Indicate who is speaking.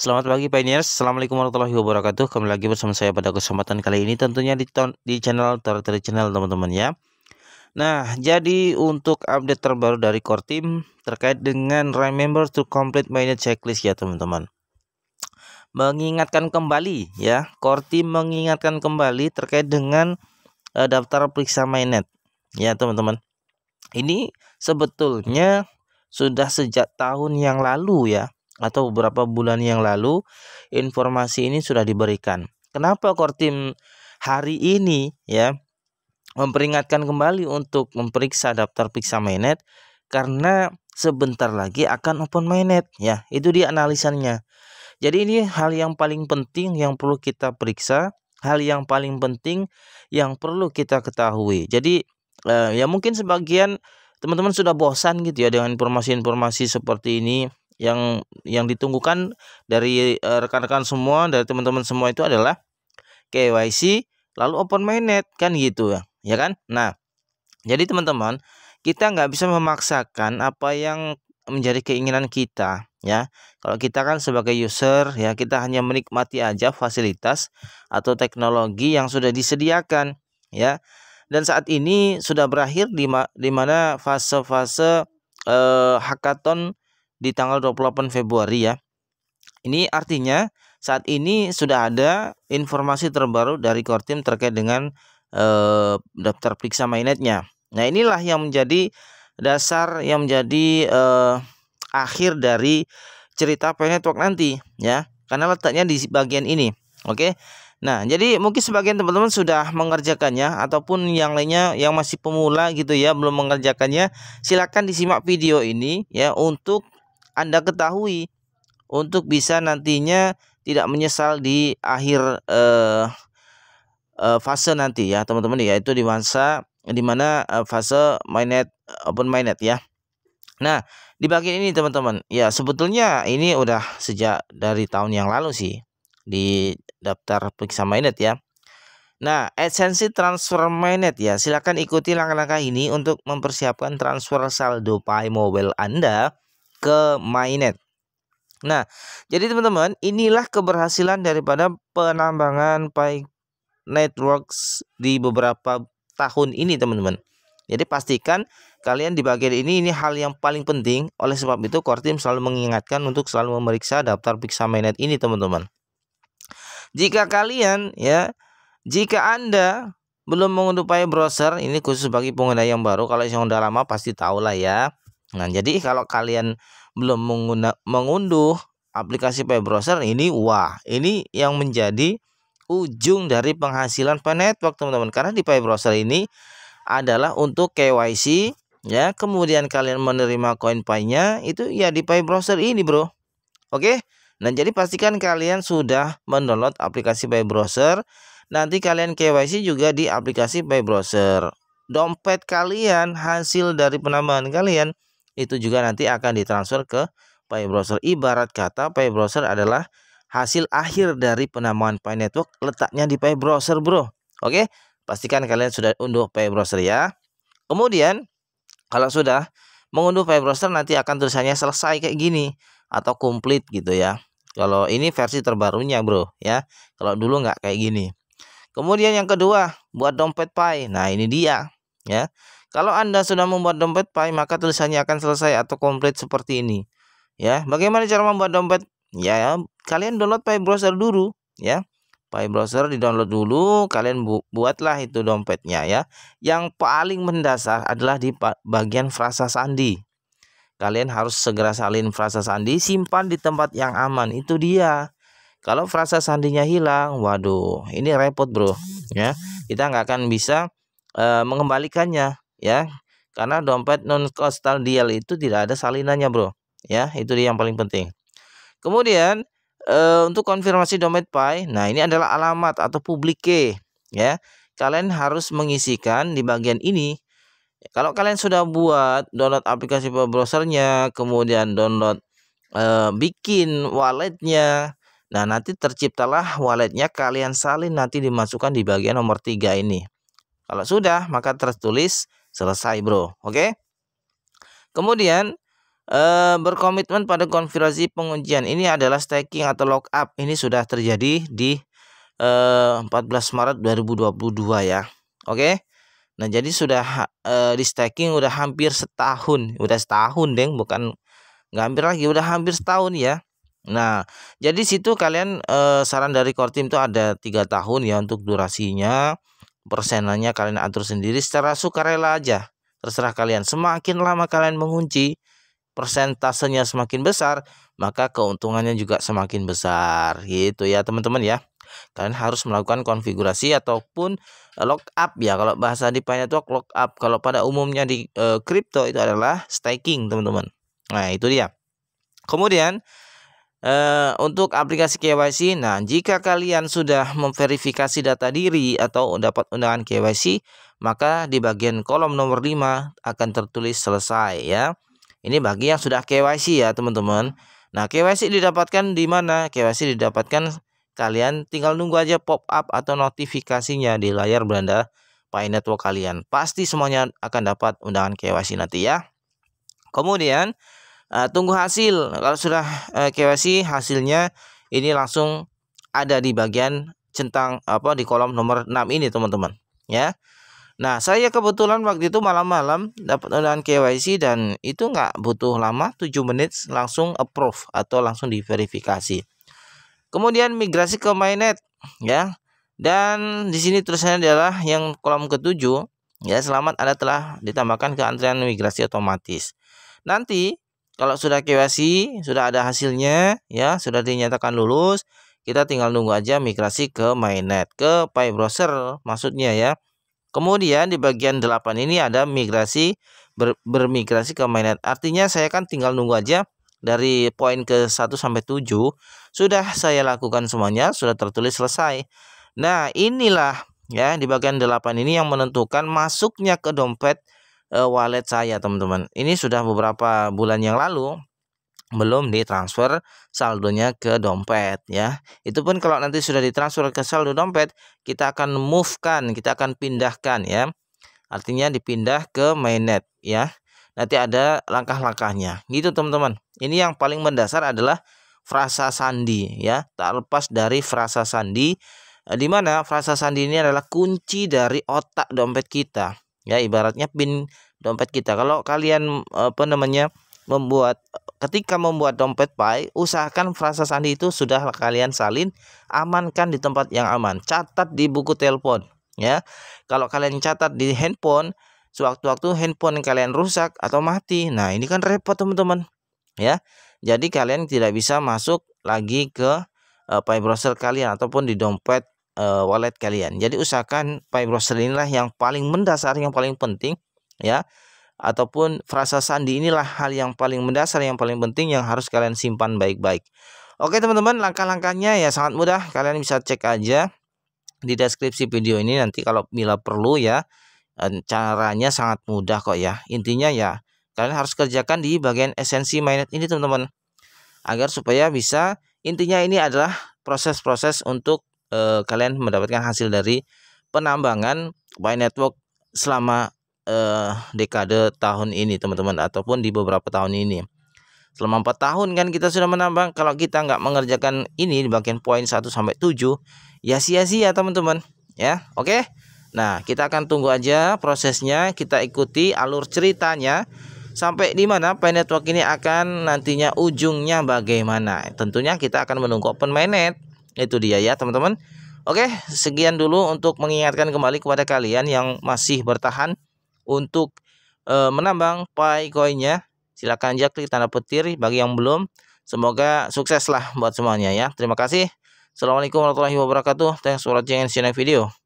Speaker 1: Selamat pagi Pioneers, Assalamualaikum warahmatullahi wabarakatuh Kembali lagi bersama saya pada kesempatan kali ini tentunya di, di channel Territory Channel teman-teman ya Nah jadi untuk update terbaru dari core team terkait dengan remember to complete minute checklist ya teman-teman Mengingatkan kembali ya, core team mengingatkan kembali terkait dengan uh, daftar periksa mainnet ya teman-teman Ini sebetulnya sudah sejak tahun yang lalu ya atau beberapa bulan yang lalu informasi ini sudah diberikan. Kenapa Kortim hari ini ya memperingatkan kembali untuk memeriksa daftar periksa mainnet karena sebentar lagi akan open mainnet ya itu dia analisannya. Jadi ini hal yang paling penting yang perlu kita periksa, hal yang paling penting yang perlu kita ketahui. Jadi eh, ya mungkin sebagian teman-teman sudah bosan gitu ya dengan informasi-informasi seperti ini yang yang ditunggukan dari eh, rekan-rekan semua dari teman-teman semua itu adalah KYC lalu open mainnet kan gitu ya ya kan nah jadi teman-teman kita nggak bisa memaksakan apa yang menjadi keinginan kita ya kalau kita kan sebagai user ya kita hanya menikmati aja fasilitas atau teknologi yang sudah disediakan ya dan saat ini sudah berakhir di ma di mana fase-fase eh, hackathon di tanggal 28 Februari ya. Ini artinya saat ini sudah ada informasi terbaru dari team terkait dengan eh, daftar periksa mainetnya. Nah, inilah yang menjadi dasar yang menjadi eh, akhir dari cerita penetwork nanti ya. Karena letaknya di bagian ini. Oke. Nah, jadi mungkin sebagian teman-teman sudah mengerjakannya ataupun yang lainnya yang masih pemula gitu ya belum mengerjakannya, silakan disimak video ini ya untuk anda ketahui untuk bisa nantinya tidak menyesal di akhir eh, eh, fase nanti ya teman-teman ya itu di masa di mana eh, fase mainnet open mainnet ya. Nah, di bagian ini teman-teman, ya sebetulnya ini udah sejak dari tahun yang lalu sih di daftar periksa mainnet ya. Nah, esensi transfer mainnet ya. silahkan ikuti langkah-langkah ini untuk mempersiapkan transfer saldo pay Mobile Anda ke mainnet. Nah, jadi teman-teman, inilah keberhasilan daripada penambangan Pi Networks di beberapa tahun ini, teman-teman. Jadi pastikan kalian di bagian ini ini hal yang paling penting. Oleh sebab itu, core team selalu mengingatkan untuk selalu memeriksa daftar periksa mainnet ini, teman-teman. Jika kalian ya, jika Anda belum mengunduh Pi browser, ini khusus bagi pengguna yang baru. Kalau yang sudah lama pasti tahu lah ya. Nah, jadi kalau kalian belum mengguna, mengunduh aplikasi pay browser ini wah, ini yang menjadi ujung dari penghasilan pay network, teman-teman. Karena di pay browser ini adalah untuk KYC ya, kemudian kalian menerima koin pay itu ya di pay browser ini, Bro. Oke? Nah, jadi pastikan kalian sudah mendownload aplikasi pay browser. Nanti kalian KYC juga di aplikasi pay browser. Dompet kalian hasil dari penambahan kalian itu juga nanti akan ditransfer ke Pay Browser. Ibarat kata Pay Browser adalah hasil akhir dari penamaan Pay Network letaknya di Pay Browser, Bro. Oke, pastikan kalian sudah unduh Pay Browser ya. Kemudian kalau sudah mengunduh Pay Browser nanti akan tulisannya selesai kayak gini atau komplit gitu ya. Kalau ini versi terbarunya, Bro, ya. Kalau dulu nggak kayak gini. Kemudian yang kedua, buat dompet Pay. Nah, ini dia ya. Kalau Anda sudah membuat dompet pie maka tulisannya akan selesai atau komplit seperti ini. Ya, bagaimana cara membuat dompet? Ya, kalian download pai Browser dulu, ya. pai Browser di-download dulu, kalian bu buatlah itu dompetnya ya. Yang paling mendasar adalah di bagian frasa sandi. Kalian harus segera salin frasa sandi, simpan di tempat yang aman. Itu dia. Kalau frasa sandinya hilang, waduh, ini repot bro, ya. Kita nggak akan bisa uh, mengembalikannya ya karena dompet non kostal dial itu tidak ada salinannya bro ya itu dia yang paling penting kemudian e, untuk konfirmasi dompet pay nah ini adalah alamat atau publike ya kalian harus mengisikan di bagian ini kalau kalian sudah buat download aplikasi browsernya kemudian download e, bikin walletnya nah nanti terciptalah walletnya kalian salin nanti dimasukkan di bagian nomor tiga ini kalau sudah, maka tertulis selesai, bro. Oke? Kemudian eh, berkomitmen pada konfirmasi pengujian. Ini adalah staking atau lock up Ini sudah terjadi di 14 eh, Maret 2022 ya. Oke. Nah, jadi sudah eh, di staking udah hampir setahun. Udah setahun, Deng, bukan nggak hampir lagi, udah hampir setahun ya. Nah, jadi situ kalian saran dari core team itu ada tiga tahun ya untuk durasinya. Persenannya kalian atur sendiri secara sukarela aja. Terserah kalian. Semakin lama kalian mengunci, persentasenya semakin besar, maka keuntungannya juga semakin besar. Gitu ya, teman-teman ya. Kalian harus melakukan konfigurasi ataupun eh, lock up ya. Kalau bahasa di network lock up. Kalau pada umumnya di kripto eh, itu adalah staking, teman-teman. Nah, itu dia. Kemudian Eh, untuk aplikasi KYC, nah jika kalian sudah memverifikasi data diri atau dapat undangan KYC, maka di bagian kolom nomor 5 akan tertulis selesai ya. Ini bagi yang sudah KYC ya teman-teman. Nah KYC didapatkan di mana? KYC didapatkan kalian tinggal nunggu aja pop up atau notifikasinya di layar beranda Pay Network kalian. Pasti semuanya akan dapat undangan KYC nanti ya. Kemudian uh, tunggu hasil kalau sudah uh, eh, KYC hasilnya ini langsung ada di bagian centang apa di kolom nomor 6 ini teman-teman ya Nah saya kebetulan waktu itu malam-malam dapat undangan KYC dan itu nggak butuh lama 7 menit langsung approve atau langsung diverifikasi kemudian migrasi ke mainnet ya dan di sini tulisannya adalah yang kolom ketujuh ya selamat Anda telah ditambahkan ke antrian migrasi otomatis nanti kalau sudah KYC, sudah ada hasilnya, ya sudah dinyatakan lulus, kita tinggal nunggu aja migrasi ke mainnet, ke Pi browser maksudnya ya. Kemudian di bagian 8 ini ada migrasi ber, bermigrasi ke mainnet. Artinya saya kan tinggal nunggu aja dari poin ke 1 sampai 7 sudah saya lakukan semuanya, sudah tertulis selesai. Nah, inilah ya di bagian 8 ini yang menentukan masuknya ke dompet Eh, wallet saya teman-teman. Ini sudah beberapa bulan yang lalu belum ditransfer saldonya ke dompet ya. Itu pun kalau nanti sudah ditransfer ke saldo dompet, kita akan move kan, kita akan pindahkan ya. Artinya dipindah ke mainnet ya. Nanti ada langkah-langkahnya. Gitu teman-teman. Ini yang paling mendasar adalah frasa sandi ya. Tak lepas dari frasa sandi eh, di mana frasa sandi ini adalah kunci dari otak dompet kita ya ibaratnya pin dompet kita kalau kalian apa namanya membuat ketika membuat dompet pai usahakan frasa sandi itu sudah kalian salin amankan di tempat yang aman catat di buku telepon ya kalau kalian catat di handphone sewaktu-waktu handphone kalian rusak atau mati nah ini kan repot teman-teman ya jadi kalian tidak bisa masuk lagi ke uh, eh, pai browser kalian ataupun di dompet uh, wallet kalian. Jadi usahakan pay browser inilah yang paling mendasar, yang paling penting ya. Ataupun frasa sandi inilah hal yang paling mendasar, yang paling penting yang harus kalian simpan baik-baik. Oke teman-teman, langkah-langkahnya ya sangat mudah. Kalian bisa cek aja di deskripsi video ini nanti kalau bila perlu ya. Caranya sangat mudah kok ya. Intinya ya kalian harus kerjakan di bagian esensi mainnet ini teman-teman. Agar supaya bisa intinya ini adalah proses-proses untuk eh, kalian mendapatkan hasil dari penambangan by network selama eh, dekade tahun ini teman-teman ataupun di beberapa tahun ini selama empat tahun kan kita sudah menambang kalau kita nggak mengerjakan ini di bagian poin 1 sampai 7 ya sia-sia teman-teman ya oke nah kita akan tunggu aja prosesnya kita ikuti alur ceritanya sampai di mana pen network ini akan nantinya ujungnya bagaimana tentunya kita akan menunggu open mainnet itu dia ya teman-teman. Oke, sekian dulu untuk mengingatkan kembali kepada kalian yang masih bertahan untuk e, menambang Pai koinnya. Silahkan aja klik tanda petir bagi yang belum. Semoga sukseslah buat semuanya ya. Terima kasih. Assalamualaikum warahmatullahi wabarakatuh. Thanks for watching and see you next video.